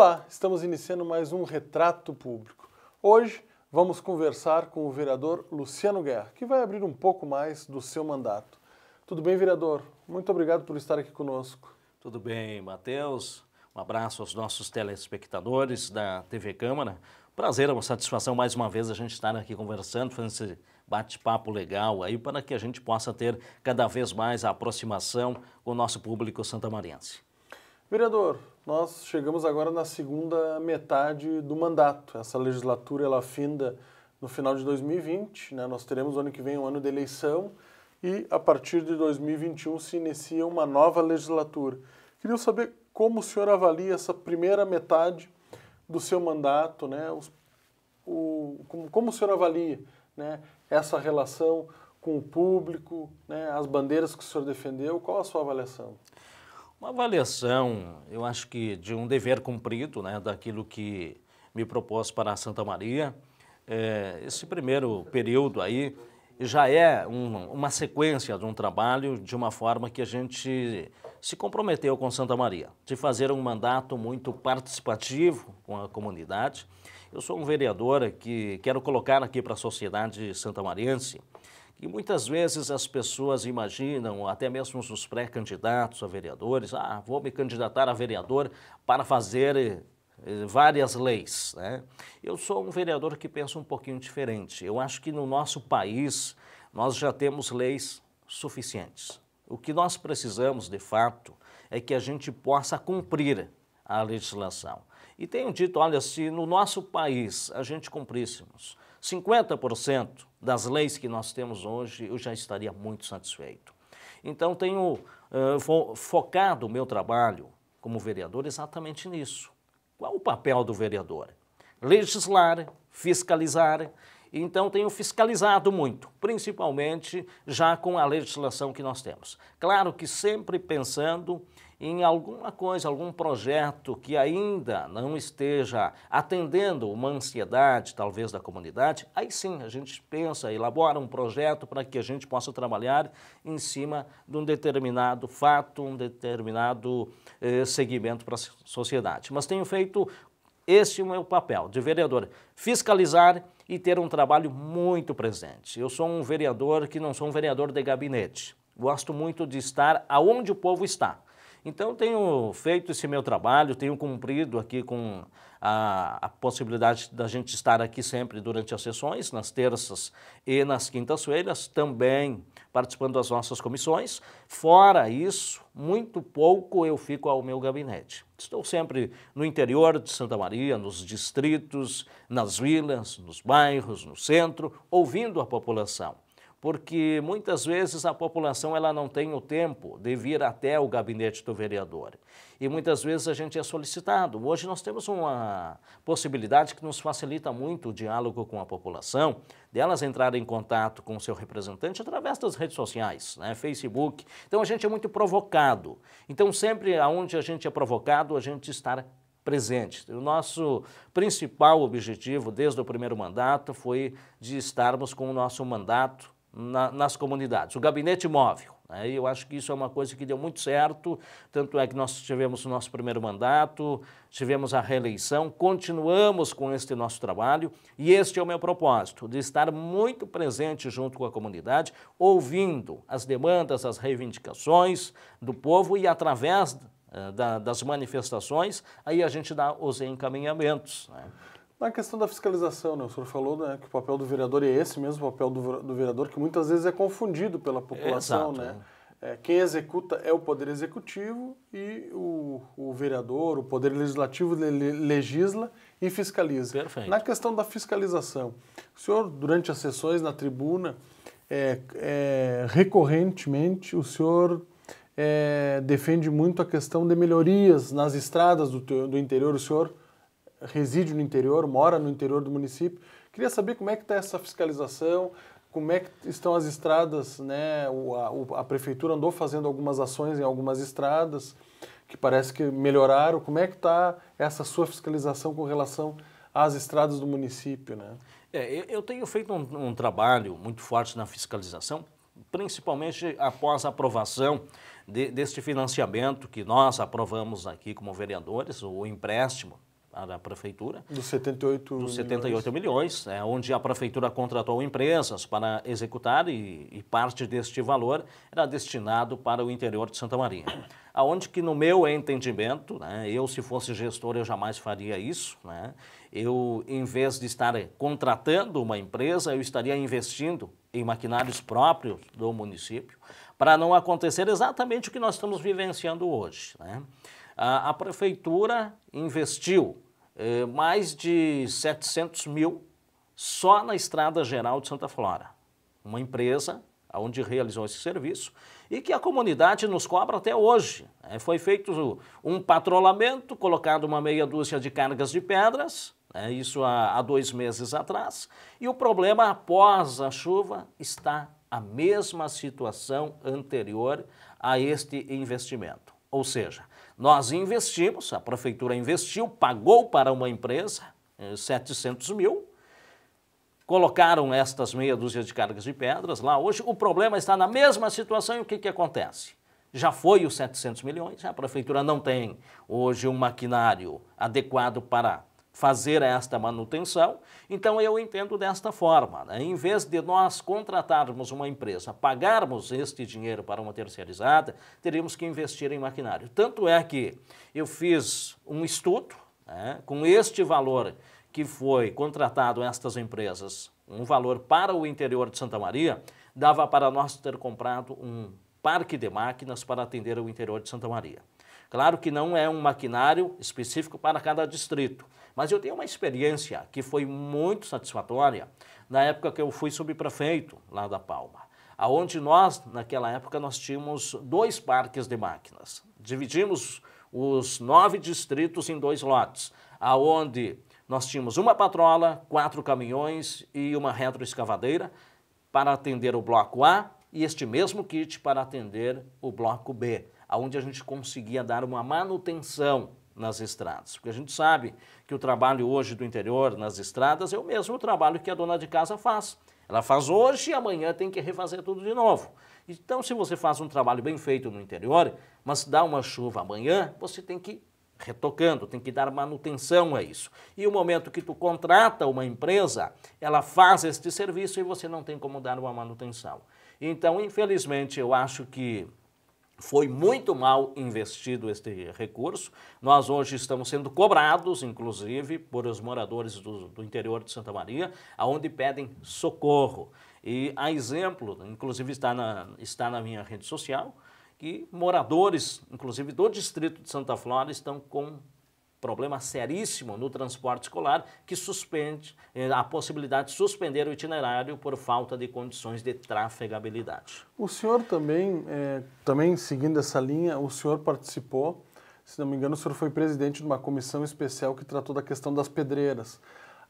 Olá, estamos iniciando mais um Retrato Público. Hoje vamos conversar com o vereador Luciano Guerra, que vai abrir um pouco mais do seu mandato. Tudo bem, vereador? Muito obrigado por estar aqui conosco. Tudo bem, Matheus. Um abraço aos nossos telespectadores da TV Câmara. Prazer, é uma satisfação mais uma vez a gente estar aqui conversando, fazendo esse bate-papo legal aí para que a gente possa ter cada vez mais a aproximação com o nosso público santamariense. Vereador, nós chegamos agora na segunda metade do mandato. Essa legislatura ela finda no final de 2020, né? Nós teremos ano que vem um ano de eleição e a partir de 2021 se inicia uma nova legislatura. Queria saber como o senhor avalia essa primeira metade do seu mandato, né? Os, o, como, como o senhor avalia, né? Essa relação com o público, né? As bandeiras que o senhor defendeu, qual a sua avaliação? Uma avaliação, eu acho que de um dever cumprido, né, daquilo que me propôs para Santa Maria. É, esse primeiro período aí já é um, uma sequência de um trabalho de uma forma que a gente se comprometeu com Santa Maria, de fazer um mandato muito participativo com a comunidade. Eu sou um vereador que quero colocar aqui para a sociedade santamariense e muitas vezes as pessoas imaginam, até mesmo os pré-candidatos a vereadores, ah, vou me candidatar a vereador para fazer eh, várias leis. Né? Eu sou um vereador que pensa um pouquinho diferente. Eu acho que no nosso país nós já temos leis suficientes. O que nós precisamos, de fato, é que a gente possa cumprir a legislação. E tenho dito, olha, se no nosso país a gente cumpríssemos 50% das leis que nós temos hoje, eu já estaria muito satisfeito. Então, tenho uh, focado o meu trabalho como vereador exatamente nisso. Qual o papel do vereador? Legislar, fiscalizar. Então, tenho fiscalizado muito, principalmente já com a legislação que nós temos. Claro que sempre pensando em alguma coisa, algum projeto que ainda não esteja atendendo uma ansiedade, talvez, da comunidade, aí sim a gente pensa, elabora um projeto para que a gente possa trabalhar em cima de um determinado fato, um determinado eh, segmento para a sociedade. Mas tenho feito esse é o meu papel de vereador, fiscalizar e ter um trabalho muito presente. Eu sou um vereador que não sou um vereador de gabinete. Gosto muito de estar aonde o povo está. Então, tenho feito esse meu trabalho, tenho cumprido aqui com a, a possibilidade da gente estar aqui sempre durante as sessões, nas terças e nas quintas-feiras, também participando das nossas comissões. Fora isso, muito pouco eu fico ao meu gabinete. Estou sempre no interior de Santa Maria, nos distritos, nas vilas, nos bairros, no centro, ouvindo a população porque muitas vezes a população ela não tem o tempo de vir até o gabinete do vereador. E muitas vezes a gente é solicitado. Hoje nós temos uma possibilidade que nos facilita muito o diálogo com a população, delas entrarem em contato com o seu representante através das redes sociais, né? Facebook. Então a gente é muito provocado. Então sempre aonde a gente é provocado, a gente está presente. O nosso principal objetivo desde o primeiro mandato foi de estarmos com o nosso mandato na, nas comunidades, o gabinete móvel. Né? eu acho que isso é uma coisa que deu muito certo, tanto é que nós tivemos o nosso primeiro mandato, tivemos a reeleição, continuamos com este nosso trabalho e este é o meu propósito, de estar muito presente junto com a comunidade, ouvindo as demandas, as reivindicações do povo e através eh, da, das manifestações, aí a gente dá os encaminhamentos. Né? Na questão da fiscalização, né? o senhor falou né, que o papel do vereador é esse mesmo, o papel do, do vereador, que muitas vezes é confundido pela população. Exato, né? É. É, quem executa é o Poder Executivo e o, o vereador, o Poder Legislativo le, legisla e fiscaliza. Perfeito. Na questão da fiscalização, o senhor, durante as sessões na tribuna, é, é recorrentemente, o senhor é, defende muito a questão de melhorias nas estradas do, do interior. O senhor reside no interior, mora no interior do município. Queria saber como é que está essa fiscalização, como é que estão as estradas, né? O, a, a, prefeitura andou fazendo algumas ações em algumas estradas que parece que melhoraram. Como é que está essa sua fiscalização com relação às estradas do município, né? É, eu tenho feito um, um trabalho muito forte na fiscalização, principalmente após a aprovação de, deste financiamento que nós aprovamos aqui como vereadores, o empréstimo da prefeitura. Dos 78 Dos 78 milhões, milhões é, onde a prefeitura contratou empresas para executar e, e, parte deste valor era destinado para o interior de Santa Maria. Aonde que no meu entendimento, né, eu se fosse gestor eu jamais faria isso, né? Eu em vez de estar contratando uma empresa, eu estaria investindo em maquinários próprios do município para não acontecer exatamente o que nós estamos vivenciando hoje, né? a, prefeitura investiu eh, mais de 700 mil só na Estrada Geral de Santa Flora. Uma empresa onde realizou esse serviço e que a comunidade nos cobra até hoje. É, foi feito um patrulhamento, colocado uma meia dúzia de cargas de pedras, né, isso há, há dois meses atrás, e o problema após a chuva está a mesma situação anterior a este investimento. Ou seja, nós investimos, a prefeitura investiu, pagou para uma empresa 700 eh, mil, colocaram estas meia dúzia de cargas de pedras lá. Hoje o problema está na mesma situação e o que, que acontece? Já foi os 700 milhões, a prefeitura não tem hoje um maquinário adequado para fazer esta manutenção. Então eu entendo desta forma, né? em vez de nós contratarmos uma empresa, pagarmos este dinheiro para uma terceirizada, teríamos que investir em maquinário. Tanto é que eu fiz um estudo né? com este valor que foi contratado estas empresas, um valor para o interior de Santa Maria, dava para nós ter comprado um parque de máquinas para atender o interior de Santa Maria. Claro que não é um maquinário específico para cada distrito, mas eu tenho uma experiência que foi muito satisfatória na época que eu fui subprefeito lá da Palma, aonde nós, naquela época, nós tínhamos dois parques de máquinas. Dividimos os nove distritos em dois lotes, aonde nós tínhamos uma patrola, quatro caminhões e uma retroescavadeira para atender o bloco A e este mesmo kit para atender o bloco B aonde a gente conseguia dar uma manutenção nas estradas. Porque a gente sabe que o trabalho hoje do interior nas estradas é o mesmo trabalho que a dona de casa faz. Ela faz hoje e amanhã tem que refazer tudo de novo. Então, se você faz um trabalho bem feito no interior, mas dá uma chuva amanhã, você tem que ir retocando, tem que dar manutenção a isso. E o momento que tu contrata uma empresa, ela faz este serviço e você não tem como dar uma manutenção. Então, infelizmente, eu acho que foi muito mal investido este recurso. Nós hoje estamos sendo cobrados, inclusive, por os moradores do, do interior de Santa Maria, aonde pedem socorro. E há exemplo, inclusive está na, está na minha rede social, que moradores, inclusive do distrito de Santa Flora, estão com problema seríssimo no transporte escolar que suspende eh, a possibilidade de suspender o itinerário por falta de condições de trafegabilidade. O senhor também, é, também seguindo essa linha, o senhor participou, se não me engano, o senhor foi presidente de uma comissão especial que tratou da questão das pedreiras.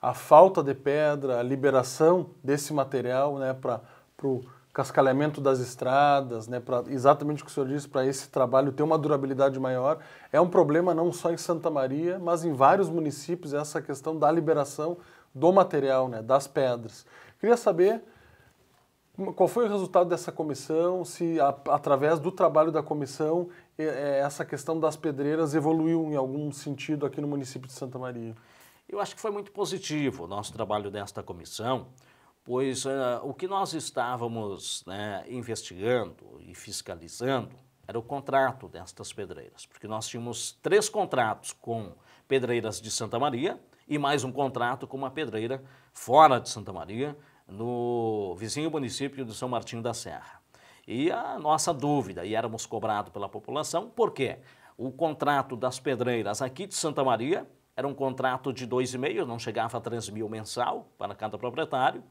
A falta de pedra, a liberação desse material né, para o cascalhamento das estradas, né, pra, exatamente o que o senhor disse, para esse trabalho ter uma durabilidade maior. É um problema não só em Santa Maria, mas em vários municípios, essa questão da liberação do material, né, das pedras. Queria saber qual foi o resultado dessa comissão, se a, através do trabalho da comissão é, é, essa questão das pedreiras evoluiu em algum sentido aqui no município de Santa Maria. Eu acho que foi muito positivo o nosso trabalho desta comissão pois uh, o que nós estávamos né, investigando e fiscalizando era o contrato destas pedreiras, porque nós tínhamos três contratos com pedreiras de Santa Maria e mais um contrato com uma pedreira fora de Santa Maria, no vizinho município de São Martinho da Serra. E a nossa dúvida, e éramos cobrados pela população, por quê? O contrato das pedreiras aqui de Santa Maria era um contrato de 2,5, não chegava a 3 mil mensal para cada proprietário,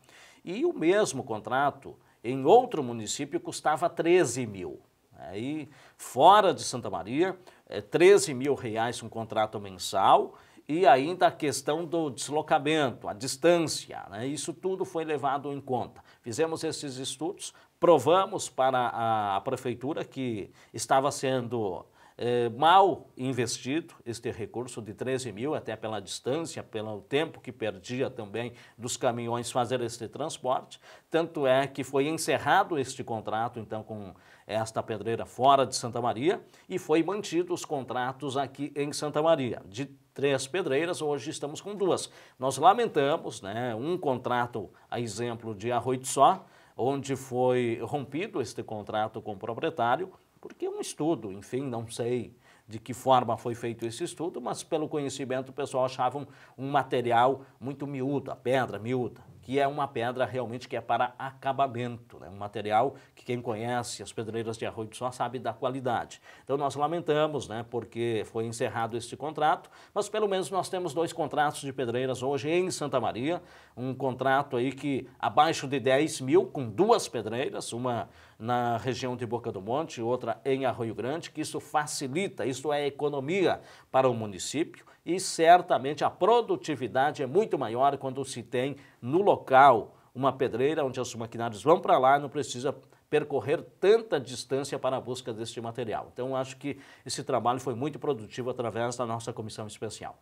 e o mesmo contrato em outro município custava 13 mil. Aí, fora de Santa Maria, é 13 mil reais um contrato mensal e ainda a questão do deslocamento, a distância, né? isso tudo foi levado em conta. Fizemos esses estudos, provamos para a, a prefeitura que estava sendo é, mal investido este recurso de 13 mil, até pela distância, pelo tempo que perdia também dos caminhões fazer este transporte. Tanto é que foi encerrado este contrato, então, com esta pedreira fora de Santa Maria e foi mantido os contratos aqui em Santa Maria. De três pedreiras, hoje estamos com duas. Nós lamentamos, né, um contrato a exemplo de Arroio de Só, onde foi rompido este contrato com o proprietário, porque é um estudo, enfim, não sei de que forma foi feito esse estudo, mas pelo conhecimento o pessoal achava um, um material muito miúdo, a pedra miúda que é uma pedra realmente que é para acabamento, né? um material que quem conhece as pedreiras de Arroio Só sabe da qualidade. Então nós lamentamos, né, porque foi encerrado este contrato, mas pelo menos nós temos dois contratos de pedreiras hoje em Santa Maria, um contrato aí que abaixo de 10 mil, com duas pedreiras, uma na região de Boca do Monte, e outra em Arroio Grande, que isso facilita, isso é economia para o município e certamente a produtividade é muito maior quando se tem no local uma pedreira onde os maquinários vão para lá, não precisa percorrer tanta distância para a busca deste material. Então, acho que esse trabalho foi muito produtivo através da nossa comissão especial.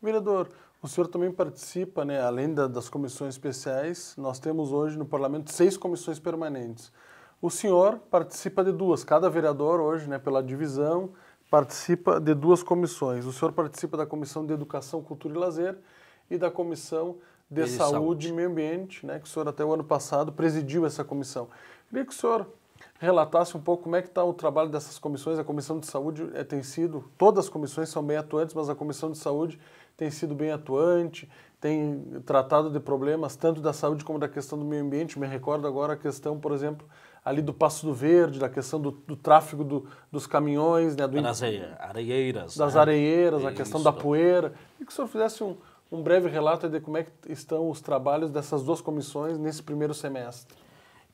Vereador, o senhor também participa, né, além da, das comissões especiais, nós temos hoje no parlamento seis comissões permanentes. O senhor participa de duas, cada vereador hoje, né, pela divisão, participa de duas comissões. O senhor participa da Comissão de Educação, Cultura e Lazer e da Comissão de, Saúde, Saúde e Meio Ambiente, né, que o senhor até o ano passado presidiu essa comissão. Queria que o senhor relatasse um pouco como é que está o trabalho dessas comissões. A Comissão de Saúde é, tem sido, todas as comissões são bem atuantes, mas a Comissão de Saúde tem sido bem atuante, tem tratado de problemas tanto da saúde como da questão do meio ambiente. Me recordo agora a questão, por exemplo, ali do Passo do Verde, da questão do, do tráfego do, dos caminhões, né? Do, das areieiras. Das né? areieiras, a questão da poeira. E que o senhor fizesse um, um breve relato de como é que estão os trabalhos dessas duas comissões nesse primeiro semestre.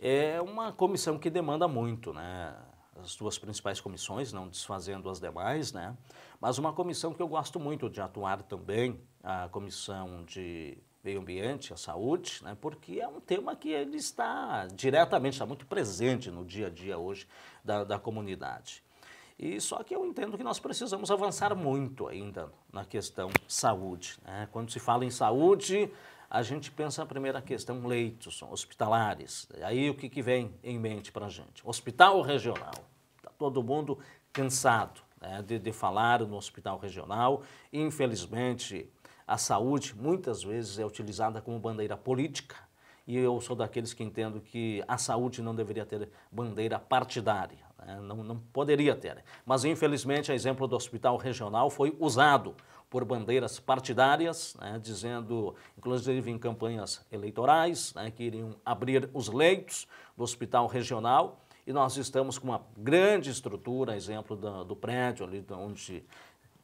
É uma comissão que demanda muito, né? As duas principais comissões, não desfazendo as demais, né? Mas uma comissão que eu gosto muito de atuar também, a comissão de meio ambiente, a saúde, né, porque é um tema que ele está diretamente, está muito presente no dia a dia hoje da, da comunidade. E só que eu entendo que nós precisamos avançar muito ainda na questão saúde. Né? Quando se fala em saúde, a gente pensa a primeira questão leitos hospitalares. Aí o que, que vem em mente para a gente? Hospital regional. Está todo mundo cansado né, de, de falar no hospital regional. Infelizmente, a saúde muitas vezes é utilizada como bandeira política e eu sou daqueles que entendo que a saúde não deveria ter bandeira partidária, né? não, não poderia ter. Mas infelizmente, a exemplo do hospital regional foi usado por bandeiras partidárias, né, dizendo, inclusive em campanhas eleitorais, né, que iriam abrir os leitos do hospital regional. E nós estamos com uma grande estrutura, exemplo do, do prédio ali onde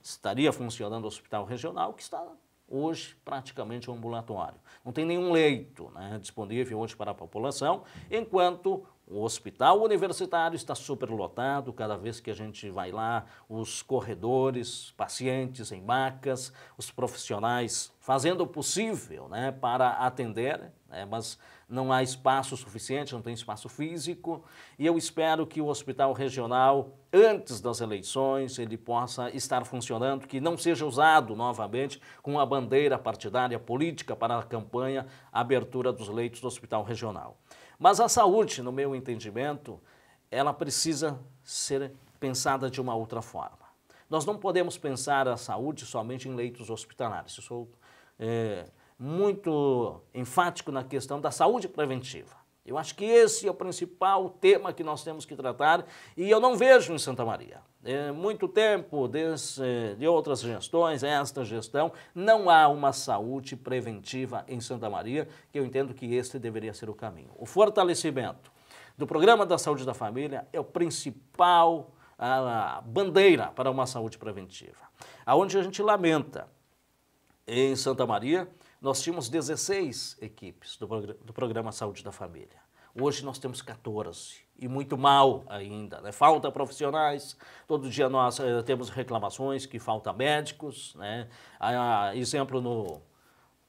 estaria funcionando o hospital regional, que está hoje praticamente é ambulatório. Não tem nenhum leito né, disponível hoje para a população, enquanto o hospital universitário está superlotado, cada vez que a gente vai lá, os corredores, pacientes em macas, os profissionais fazendo o possível né, para atender, né, mas não há espaço suficiente, não tem espaço físico, e eu espero que o hospital regional, antes das eleições, ele possa estar funcionando, que não seja usado novamente com a bandeira partidária política para a campanha a abertura dos leitos do hospital regional. Mas a saúde, no meu entendimento, ela precisa ser pensada de uma outra forma. Nós não podemos pensar a saúde somente em leitos hospitalares. Isso é, eh, muito enfático na questão da saúde preventiva. Eu acho que esse é o principal tema que nós temos que tratar e eu não vejo em Santa Maria. É muito tempo desse, de outras gestões, esta gestão, não há uma saúde preventiva em Santa Maria, que eu entendo que este deveria ser o caminho. O fortalecimento do programa da saúde da família é o principal a, a bandeira para uma saúde preventiva. Aonde a gente lamenta em Santa Maria, nós tínhamos 16 equipes do, progr do Programa Saúde da Família. Hoje nós temos 14 e muito mal ainda. Né? Falta profissionais, todo dia nós eh, temos reclamações que falta médicos. Né? Ah, exemplo no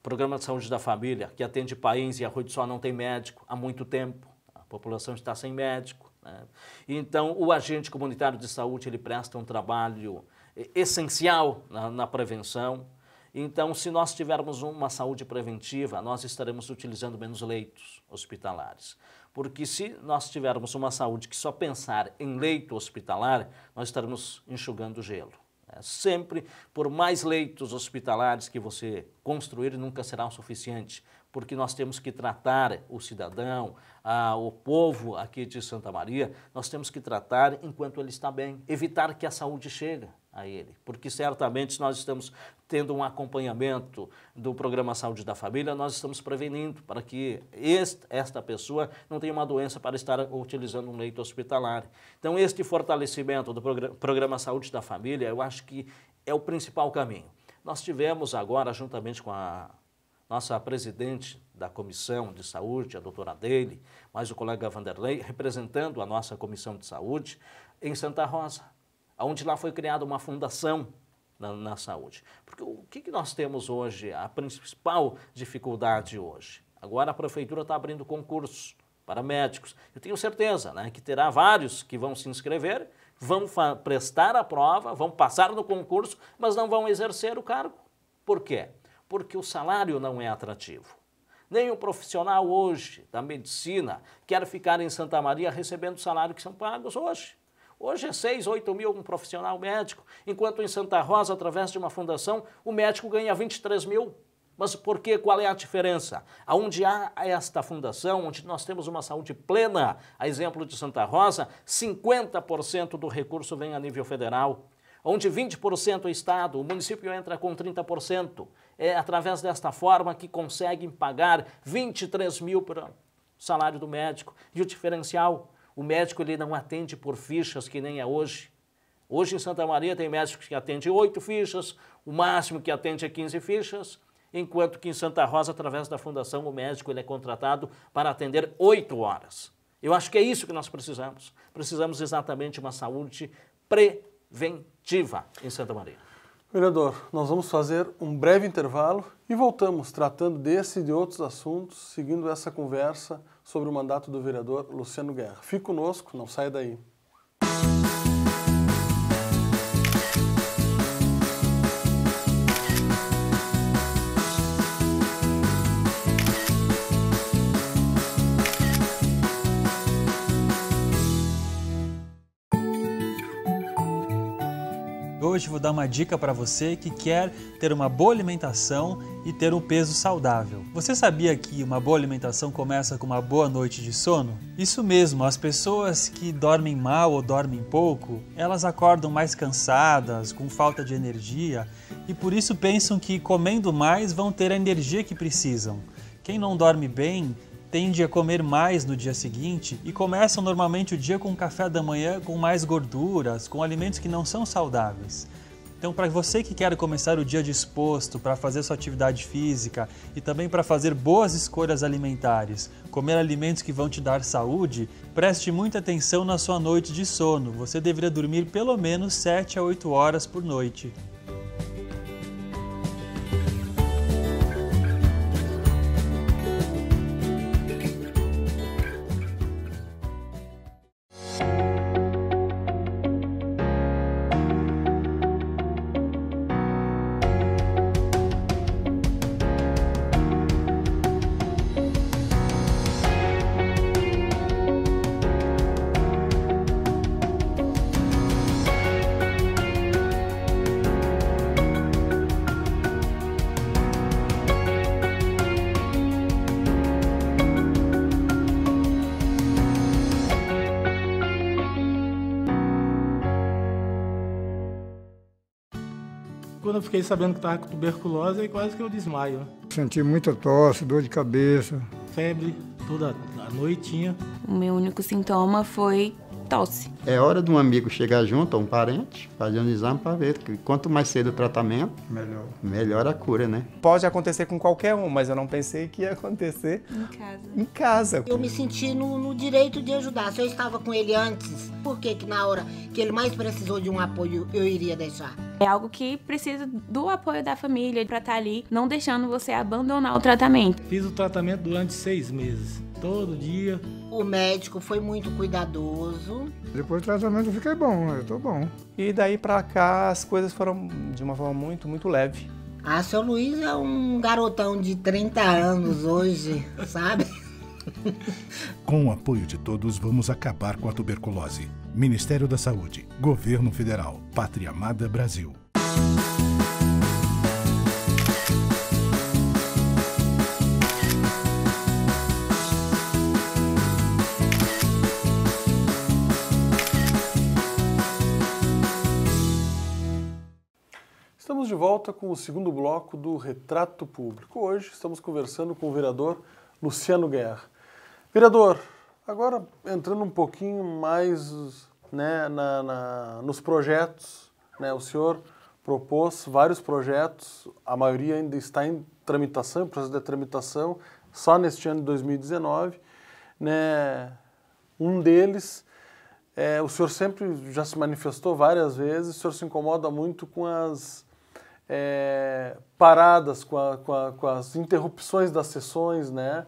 Programa de Saúde da Família, que atende país e a Rua de Sol não tem médico há muito tempo. A população está sem médico. Né? Então, o agente comunitário de saúde ele presta um trabalho eh, essencial na, na prevenção, então, se nós tivermos uma saúde preventiva, nós estaremos utilizando menos leitos hospitalares. Porque se nós tivermos uma saúde que só pensar em leito hospitalar, nós estaremos enxugando gelo. Né? sempre, por mais leitos hospitalares que você construir, nunca será o suficiente, porque nós temos que tratar o cidadão, a, o povo aqui de Santa Maria, nós temos que tratar enquanto ele está bem, evitar que a saúde chegue a ele, porque certamente nós estamos tendo um acompanhamento do programa Saúde da Família, nós estamos prevenindo para que este, esta pessoa não tenha uma doença para estar utilizando um leito hospitalar. Então, este fortalecimento do programa, programa Saúde da Família, eu acho que é o principal caminho. Nós tivemos agora, juntamente com a nossa presidente da Comissão de Saúde, a doutora Dele, mais o colega Vanderlei, representando a nossa Comissão de Saúde em Santa Rosa onde lá foi criada uma fundação na, na saúde. Porque o que, que nós temos hoje, a principal dificuldade hoje? Agora a prefeitura está abrindo concurso para médicos. Eu tenho certeza né, que terá vários que vão se inscrever, vão prestar a prova, vão passar no concurso, mas não vão exercer o cargo. Por quê? Porque o salário não é atrativo. Nem o profissional hoje da medicina quer ficar em Santa Maria recebendo o salário que são pagos hoje. Hoje é 6, 8 mil um profissional médico, enquanto em Santa Rosa, através de uma fundação, o médico ganha 23 mil. Mas por que? Qual é a diferença? Onde há esta fundação, onde nós temos uma saúde plena, a exemplo de Santa Rosa, 50% do recurso vem a nível federal, onde 20% é Estado, o município entra com 30%. É através desta forma que conseguem pagar 23 mil para o salário do médico. E o diferencial o médico ele não atende por fichas que nem é hoje. Hoje em Santa Maria tem médicos que atendem oito fichas, o máximo que atende é 15 fichas, enquanto que em Santa Rosa, através da fundação, o médico ele é contratado para atender oito horas. Eu acho que é isso que nós precisamos. Precisamos exatamente uma saúde preventiva em Santa Maria. Vereador, nós vamos fazer um breve intervalo e voltamos tratando desse e de outros assuntos, seguindo essa conversa sobre o mandato do vereador Luciano Guerra. Fique conosco, não saia daí. hoje vou dar uma dica para você que quer ter uma boa alimentação e ter um peso saudável. Você sabia que uma boa alimentação começa com uma boa noite de sono? Isso mesmo, as pessoas que dormem mal ou dormem pouco, elas acordam mais cansadas, com falta de energia e por isso pensam que comendo mais vão ter a energia que precisam. Quem não dorme bem tende a comer mais no dia seguinte e começam normalmente o dia com café da manhã com mais gorduras, com alimentos que não são saudáveis. Então, para você que quer começar o dia disposto para fazer sua atividade física e também para fazer boas escolhas alimentares, comer alimentos que vão te dar saúde, preste muita atenção na sua noite de sono. Você deveria dormir pelo menos 7 a 8 horas por noite. fiquei sabendo que estava com tuberculose e quase que eu desmaio. Senti muita tosse, dor de cabeça. Febre, toda a noitinha. O meu único sintoma foi tosse. É hora de um amigo chegar junto, ou um parente, fazer um exame para ver. Que quanto mais cedo o tratamento, melhor. melhor a cura, né? Pode acontecer com qualquer um, mas eu não pensei que ia acontecer em casa. Em casa. Eu me senti no, no direito de ajudar. Se eu estava com ele antes, por que, que na hora que ele mais precisou de um apoio, eu iria deixar? É algo que precisa do apoio da família para estar tá ali, não deixando você abandonar o tratamento. Fiz o tratamento durante seis meses, todo dia, o médico foi muito cuidadoso. Depois do tratamento eu fiquei bom, eu tô bom. E daí pra cá as coisas foram de uma forma muito, muito leve. Ah, seu Luiz é um garotão de 30 anos hoje, sabe? Com o apoio de todos, vamos acabar com a tuberculose. Ministério da Saúde, Governo Federal, Pátria Amada Brasil. volta com o segundo bloco do Retrato Público. Hoje estamos conversando com o vereador Luciano Guerra. Vereador, agora entrando um pouquinho mais né, na, na, nos projetos, né, o senhor propôs vários projetos, a maioria ainda está em tramitação, em processo de tramitação, só neste ano de 2019. Né, um deles é, o senhor sempre já se manifestou várias vezes, o senhor se incomoda muito com as é, paradas, com, a, com, a, com, as interrupções das sessões, né?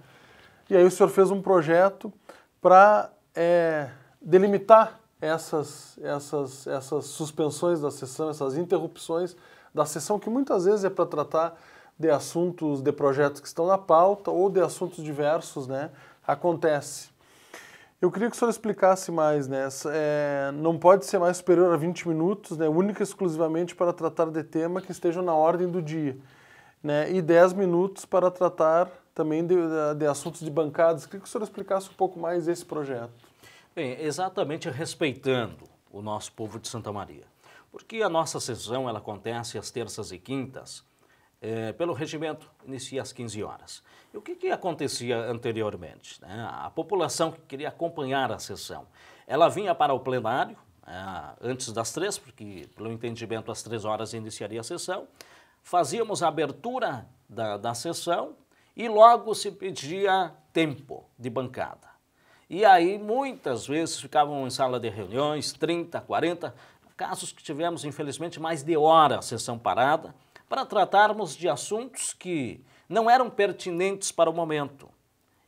E aí o senhor fez um projeto para é, delimitar essas, essas, essas suspensões da sessão, essas interrupções da sessão, que muitas vezes é para tratar de assuntos, de projetos que estão na pauta ou de assuntos diversos, né? Acontece. Eu queria que o senhor explicasse mais, né? É, não pode ser mais superior a 20 minutos, né? Única e exclusivamente para tratar de tema que estejam na ordem do dia. Né? E 10 minutos para tratar também de, de assuntos de bancadas. Queria que o senhor explicasse um pouco mais esse projeto. Bem, exatamente respeitando o nosso povo de Santa Maria. Porque a nossa sessão ela acontece às terças e quintas, é, pelo regimento, inicia às 15 horas. E o que, que acontecia anteriormente? Né? A população que queria acompanhar a sessão, ela vinha para o plenário é, antes das três, porque, pelo entendimento, às três horas iniciaria a sessão. Fazíamos a abertura da, da sessão e logo se pedia tempo de bancada. E aí, muitas vezes, ficavam em sala de reuniões, 30, 40, casos que tivemos, infelizmente, mais de hora a sessão parada, para tratarmos de assuntos que não eram pertinentes para o momento.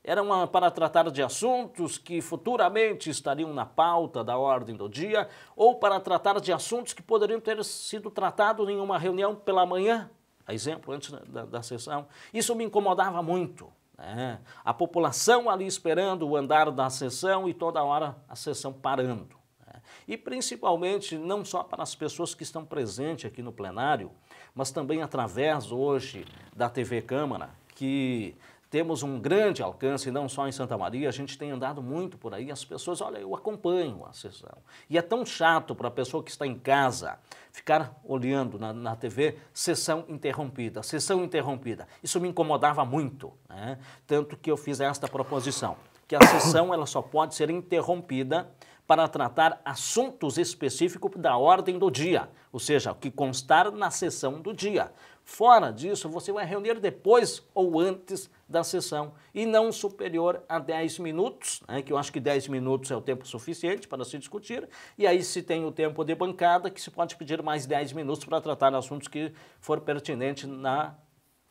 Eram ah, para tratar de assuntos que futuramente estariam na pauta da ordem do dia ou para tratar de assuntos que poderiam ter sido tratados em uma reunião pela manhã, a exemplo, antes da, da sessão. Isso me incomodava muito. Né? A população ali esperando o andar da sessão e toda hora a sessão parando. Né? E principalmente, não só para as pessoas que estão presentes aqui no plenário, mas também através hoje da TV Câmara, que temos um grande alcance, não só em Santa Maria, a gente tem andado muito por aí, as pessoas, olha, eu acompanho a sessão. E é tão chato para a pessoa que está em casa ficar olhando na, na TV sessão interrompida, sessão interrompida. Isso me incomodava muito, né? tanto que eu fiz esta proposição, que a sessão ela só pode ser interrompida para tratar assuntos específicos da ordem do dia, ou seja, o que constar na sessão do dia. Fora disso, você vai reunir depois ou antes da sessão e não superior a 10 minutos, né, que eu acho que 10 minutos é o tempo suficiente para se discutir, e aí se tem o tempo de bancada, que se pode pedir mais 10 minutos para tratar assuntos que for pertinente na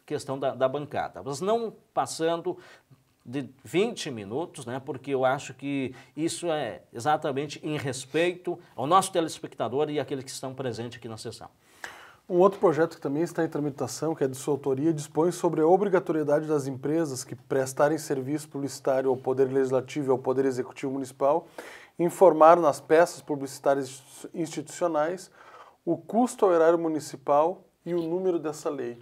questão da, da, bancada. Mas não passando de 20 minutos, né, porque eu acho que isso é exatamente em respeito ao nosso telespectador e àqueles que estão presentes aqui na sessão. Um outro projeto que também está em tramitação, que é de sua autoria, dispõe sobre a obrigatoriedade das empresas que prestarem serviço publicitário ao Poder Legislativo e ao Poder Executivo Municipal informar nas peças publicitárias institucionais o custo ao erário municipal e o número dessa lei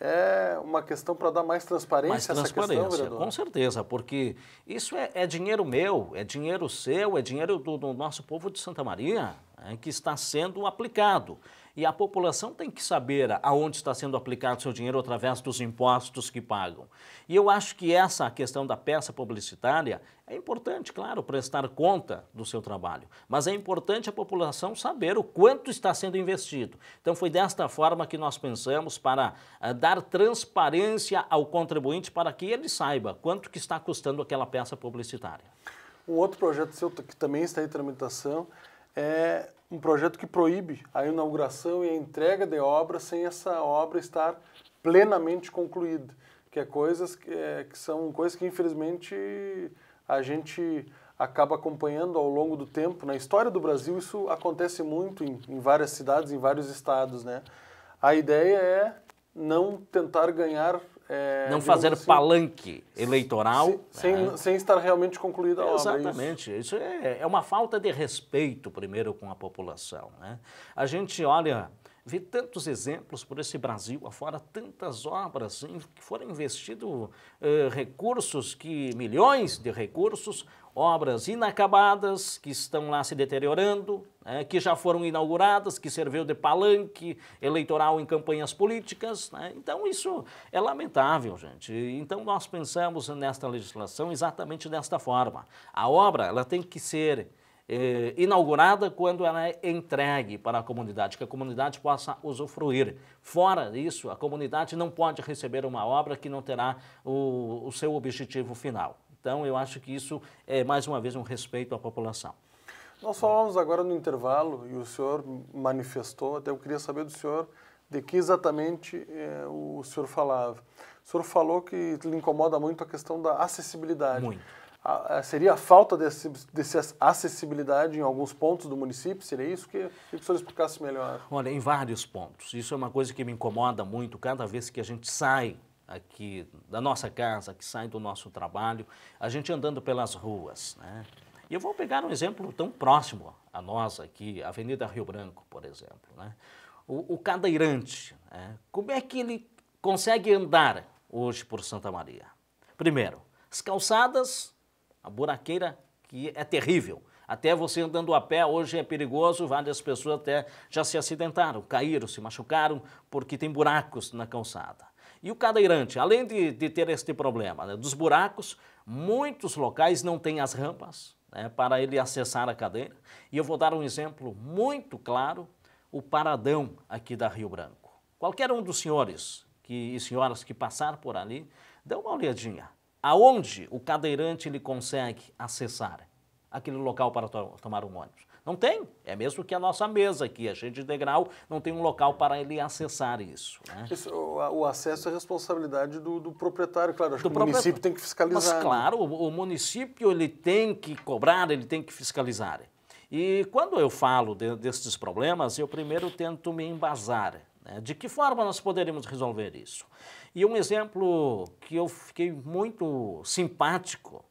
é uma questão para dar mais transparência mais transparência, questão, vereador? Com certeza, porque isso é, é, dinheiro meu, é dinheiro seu, é dinheiro do, do nosso povo de Santa Maria. Eh, que está sendo aplicado. E a população tem que saber aonde está sendo aplicado seu dinheiro através dos impostos que pagam. E eu acho que essa questão da peça publicitária é importante, claro, prestar conta do seu trabalho, mas é importante a população saber o quanto está sendo investido. Então foi desta forma que nós pensamos para eh, dar transparência ao contribuinte para que ele saiba quanto que está custando aquela peça publicitária. Um outro projeto seu que também está em tramitação é um projeto que proíbe a inauguração e a entrega de obra sem essa obra estar plenamente concluída, que é coisas que, é, que são coisas que infelizmente a gente acaba acompanhando ao longo do tempo. Na história do Brasil isso acontece muito em, em várias cidades, em vários estados, né? A ideia é não tentar ganhar é, não fazer assim, palanque eleitoral. Sem, né? sem, estar realmente concluída a obra. É Exatamente. Isso, isso é, é, uma falta de respeito, primeiro, com a população. Né? A gente olha ver tantos exemplos por esse Brasil afora, tantas obras em que foram investidos eh, recursos, que milhões de recursos, obras inacabadas que estão lá se deteriorando, né, que já foram inauguradas, que serviu de palanque eleitoral em campanhas políticas. Né? Então, isso é lamentável, gente. Então, nós pensamos nesta legislação exatamente desta forma. A obra ela tem que ser eh, inaugurada quando ela é entregue para a comunidade, que a comunidade possa usufruir. Fora isso, a comunidade não pode receber uma obra que não terá o, o seu objetivo final. Então, eu acho que isso é, mais uma vez, um respeito à população. Nós falamos agora no intervalo e o senhor manifestou, até eu queria saber do senhor de que exatamente eh, o senhor falava. O senhor falou que lhe incomoda muito a questão da acessibilidade. Muito seria a falta dessa desse acessibilidade em alguns pontos do município? Seria isso? Que, que o senhor explicasse melhor. Olha, em vários pontos. Isso é uma coisa que me incomoda muito cada vez que a gente sai aqui da nossa casa, que sai do nosso trabalho, a gente andando pelas ruas, né? E eu vou pegar um exemplo tão próximo a nós aqui, Avenida Rio Branco, por exemplo, né? O, o cadeirante, né? como é que ele consegue andar hoje por Santa Maria? Primeiro, as calçadas a buraqueira que é terrível. Até você andando a pé hoje é perigoso, várias pessoas até já se acidentaram, caíram, se machucaram, porque tem buracos na calçada. E o cadeirante, além de, de ter este problema né, dos buracos, muitos locais não têm as rampas né, para ele acessar a cadeira. E eu vou dar um exemplo muito claro, o Paradão aqui da Rio Branco. Qualquer um dos senhores que, e senhoras que passaram por ali, dê uma olhadinha aonde o cadeirante ele consegue acessar aquele local para to tomar um ônibus? Não tem. É mesmo que a nossa mesa aqui, a gente de degrau, não tem um local para ele acessar isso. Né? isso o, o, acesso é responsabilidade do, do proprietário, claro. Acho do que o município tem que fiscalizar. Mas, né? claro, o, o município ele tem que cobrar, ele tem que fiscalizar. E quando eu falo de, destes problemas, eu primeiro tento me embasar né? De que forma nós poderíamos resolver isso? E um exemplo que eu fiquei muito simpático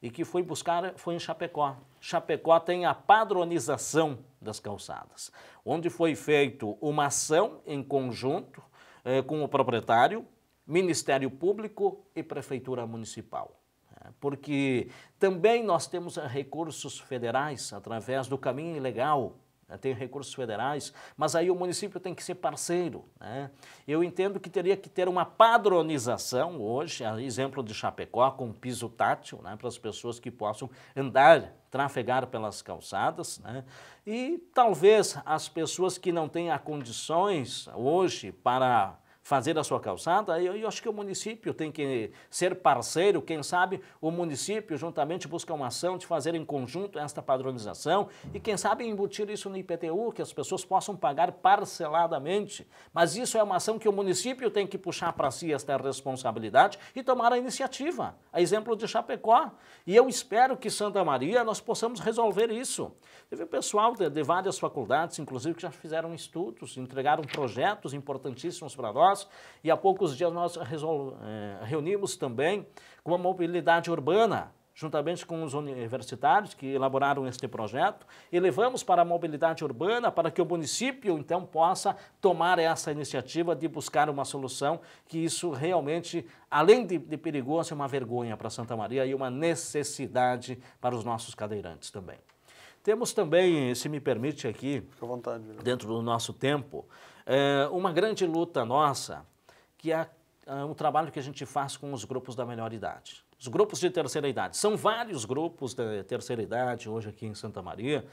e que fui buscar foi em Chapecó. Chapecó tem a padronização das calçadas, onde foi feito uma ação em conjunto eh, com o proprietário, Ministério Público e Prefeitura Municipal. Né? Porque também nós temos recursos federais através do caminho ilegal né? tem recursos federais, mas aí o município tem que ser parceiro. Né? Eu entendo que teria que ter uma padronização hoje, exemplo de Chapecó, com piso tátil, né? para as pessoas que possam andar, trafegar pelas calçadas. Né? E talvez as pessoas que não têm condições hoje para fazer a sua calçada, eu, eu acho que o município tem que ser parceiro, quem sabe o município juntamente busca uma ação de fazer em conjunto esta padronização e quem sabe embutir isso no IPTU, que as pessoas possam pagar parceladamente. Mas isso é uma ação que o município tem que puxar para si esta responsabilidade e tomar a iniciativa, a exemplo de Chapecó. E eu espero que Santa Maria nós possamos resolver isso. Teve pessoal de, de várias faculdades, inclusive, que já fizeram estudos, entregaram projetos importantíssimos para nós, nós. E há poucos dias nós eh, reunimos também com a mobilidade urbana, juntamente com os universitários que elaboraram este projeto, e levamos para a mobilidade urbana para que o município, então, possa tomar essa iniciativa de buscar uma solução, que isso realmente, além de, de perigoso, é uma vergonha para Santa Maria e uma necessidade para os nossos cadeirantes também. Temos também, eh, se me permite aqui, dentro do nosso tempo, é uma grande luta nossa, que é, é um trabalho que a gente faz com os grupos da melhor idade. Os grupos de terceira idade. São vários grupos de terceira idade hoje aqui em Santa Maria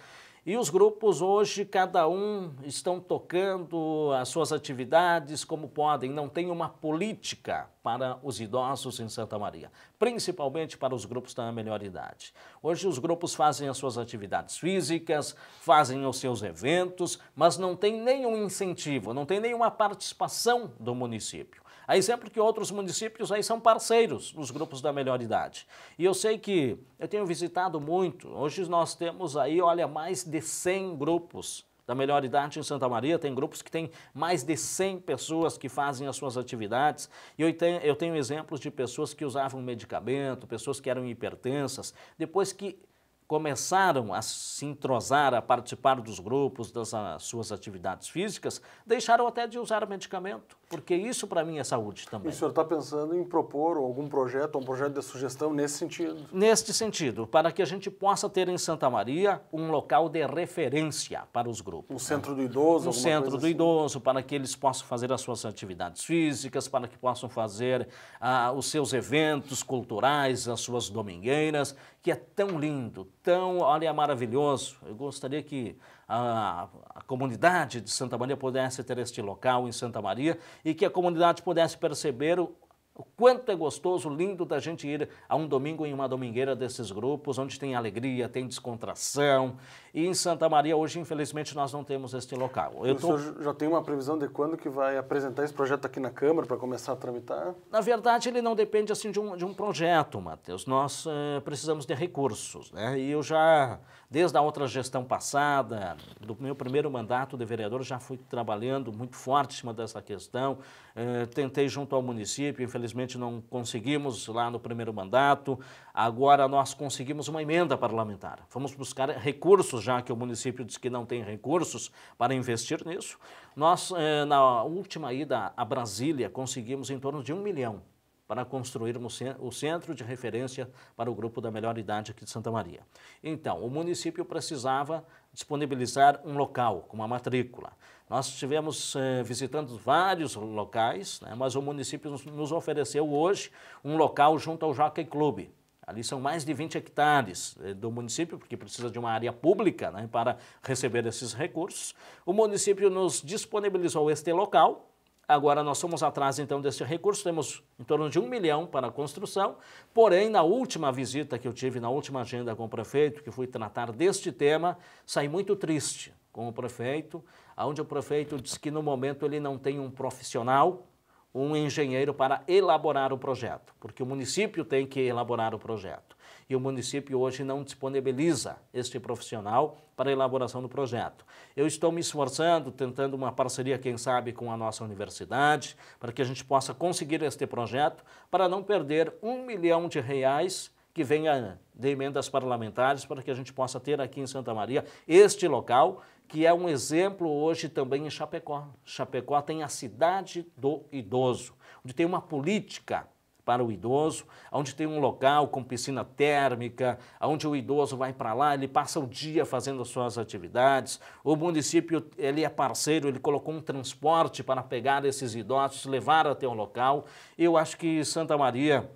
e os grupos hoje, cada um estão tocando as suas atividades como podem, não tem uma política para os idosos em Santa Maria, principalmente para os grupos da melhor idade. Hoje os grupos fazem as suas atividades físicas, fazem os seus eventos, mas não tem nenhum incentivo, não tem nenhuma participação do município. A exemplo que outros municípios aí são parceiros nos grupos da melhor idade. E eu sei que eu tenho visitado muito, hoje nós temos aí, olha, mais de 100 grupos da melhor idade em Santa Maria, tem grupos que têm mais de 100 pessoas que fazem as suas atividades. E eu tenho, eu tenho exemplos de pessoas que usavam medicamento, pessoas que eram hipertensas, depois que começaram a se entrosar, a participar dos grupos, das ah, suas atividades físicas, deixaram até de usar medicamento porque isso para mim é saúde também. E o senhor está pensando em propor algum projeto, um projeto de sugestão nesse sentido? Neste sentido, para que a gente possa ter em Santa Maria um local de referência para os grupos. Um né? centro do idoso? Um centro do assim. idoso, para que eles possam fazer as suas atividades físicas, para que possam fazer ah, os seus eventos culturais, as suas domingueiras, que é tão lindo, tão, olha, maravilhoso. Eu gostaria que a, a comunidade de Santa Maria pudesse ter este local em Santa Maria e que a comunidade pudesse perceber o, o quanto é gostoso, lindo da gente ir a um domingo em uma domingueira desses grupos, onde tem alegria, tem descontração e em Santa Maria, hoje, infelizmente, nós não temos este local. Eu tô... O senhor já tem uma previsão de quando que vai apresentar esse projeto aqui na Câmara para começar a tramitar? Na verdade, ele não depende assim de um, de um projeto, Matheus. Nós eh, precisamos de recursos. Né? E eu já, desde a outra gestão passada, do meu primeiro mandato de vereador, já fui trabalhando muito forte em cima dessa questão. Eh, tentei junto ao município, infelizmente não conseguimos lá no primeiro mandato. Agora nós conseguimos uma emenda parlamentar. Vamos buscar recursos, já que o município diz que não tem recursos para investir nisso. Nós, eh, na última ida a Brasília, conseguimos em torno de um milhão para construirmos o centro de referência para o grupo da melhor idade aqui de Santa Maria. Então, o município precisava disponibilizar um local com uma matrícula. Nós estivemos eh, visitando vários locais, né, mas o município nos, nos ofereceu hoje um local junto ao Jockey Clube. Ali são mais de 20 hectares eh, do município, porque precisa de uma área pública né, para receber esses recursos. O município nos disponibilizou este local. Agora nós somos atrás então desse recurso, temos em torno de um milhão para a construção. Porém, na última visita que eu tive, na última agenda com o prefeito, que fui tratar deste tema, saí muito triste com o prefeito, onde o prefeito disse que no momento ele não tem um profissional um engenheiro para elaborar o projeto, porque o município tem que elaborar o projeto. E o município hoje não disponibiliza este profissional para a elaboração do projeto. Eu estou me esforçando, tentando uma parceria, quem sabe, com a nossa universidade, para que a gente possa conseguir este projeto, para não perder um milhão de reais que venha de emendas parlamentares para que a gente possa ter aqui em Santa Maria este local que é um exemplo hoje também em Chapecó. Chapecó tem a cidade do idoso, onde tem uma política para o idoso, onde tem um local com piscina térmica, onde o idoso vai para lá, ele passa o dia fazendo as suas atividades. O município, ele é parceiro, ele colocou um transporte para pegar esses idosos, levar até o local. Eu acho que Santa Maria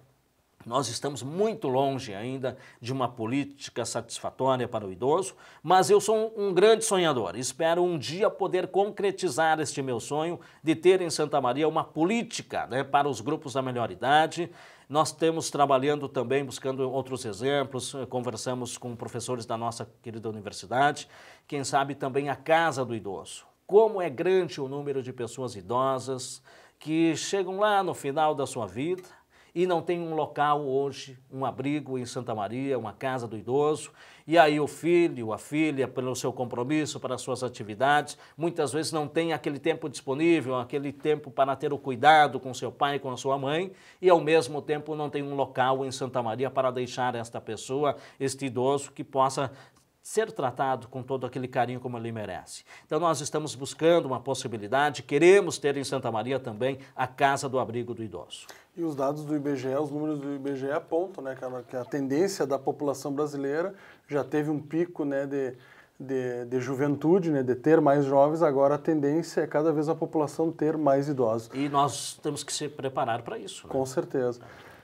nós estamos muito longe ainda de uma política satisfatória para o idoso, mas eu sou um grande sonhador. Espero um dia poder concretizar este meu sonho de ter em Santa Maria uma política né, para os grupos da melhor idade. Nós temos trabalhando também, buscando outros exemplos, eh, conversamos com professores da nossa querida universidade, quem sabe também a Casa do Idoso. Como é grande o número de pessoas idosas que chegam lá no final da sua vida e não tem um local hoje, um abrigo em Santa Maria, uma casa do idoso. E aí o filho, a filha, pelo seu compromisso, para suas atividades, muitas vezes não tem aquele tempo disponível, aquele tempo para ter o cuidado com seu pai, com a sua mãe, e ao mesmo tempo não tem um local em Santa Maria para deixar esta pessoa, este idoso, que possa ser tratado com todo aquele carinho como ele merece. Então nós estamos buscando uma possibilidade, queremos ter em Santa Maria também a Casa do Abrigo do Idoso. E os dados do IBGE, os números do IBGE apontam né, que, a, que a tendência da população brasileira já teve um pico né, de, de, de, juventude, né, de ter mais jovens, agora a tendência é cada vez a população ter mais idosos. E nós temos que se preparar para isso. Né? Com certeza.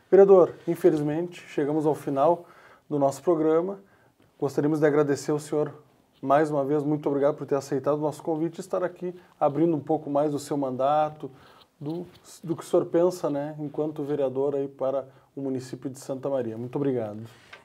Vereador, infelizmente, chegamos ao final do nosso programa. Gostaríamos de agradecer ao senhor mais uma vez, muito obrigado por ter aceitado o nosso convite e estar aqui abrindo um pouco mais do seu mandato, do, do que o senhor pensa, né, enquanto vereador aí para o município de Santa Maria. Muito obrigado.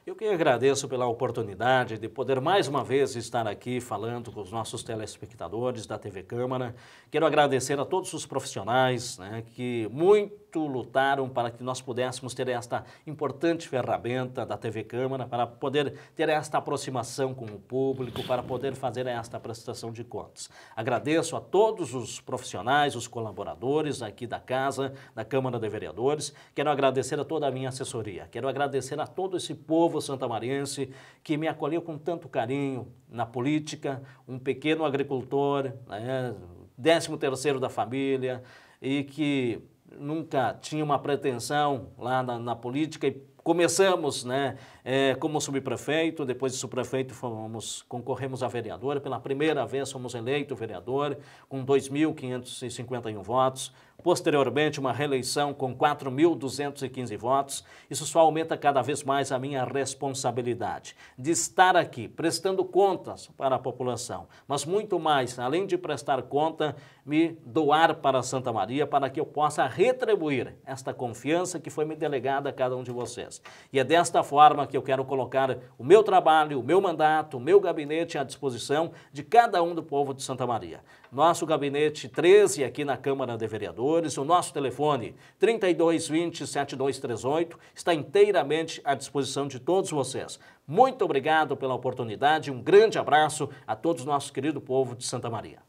Eu que agradeço pela oportunidade de poder mais uma vez estar aqui falando com os nossos telespectadores da TV Câmara. Quero agradecer a todos os profissionais né, que muito lutaram para que nós pudéssemos ter esta importante ferramenta da TV Câmara, para poder ter esta aproximação com o público, para poder fazer esta prestação de contas. Agradeço a todos os profissionais, os colaboradores aqui da Casa, da Câmara de Vereadores. Quero agradecer a toda a minha assessoria, quero agradecer a todo esse povo santamariense que me acolheu com tanto carinho na política, um pequeno agricultor, né, 13 terceiro da família, e que nunca tinha uma pretensão lá na, na política e começamos né, é, como subprefeito, depois de subprefeito fomos, concorremos a vereador, pela primeira vez fomos eleito vereador com 2.551 votos, posteriormente uma reeleição com 4.215 votos. Isso só aumenta cada vez mais a minha responsabilidade de estar aqui prestando contas para a população, mas muito mais, além de prestar conta, me doar para Santa Maria para que eu possa retribuir esta confiança que foi me delegada a cada um de vocês. E é desta forma que eu quero colocar o meu trabalho, o meu mandato, o meu gabinete à disposição de cada um do povo de Santa Maria. Nosso gabinete 13 aqui na Câmara de Vereadores, o nosso telefone 3220-7238 está inteiramente à disposição de todos vocês. Muito obrigado pela oportunidade, um grande abraço a todos o nosso querido povo de Santa Maria.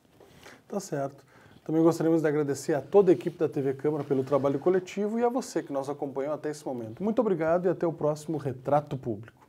Tá certo. Também gostaríamos de agradecer a toda a equipe da TV Câmara pelo trabalho coletivo e a você que nos acompanhou até esse momento. Muito obrigado e até o próximo Retrato Público.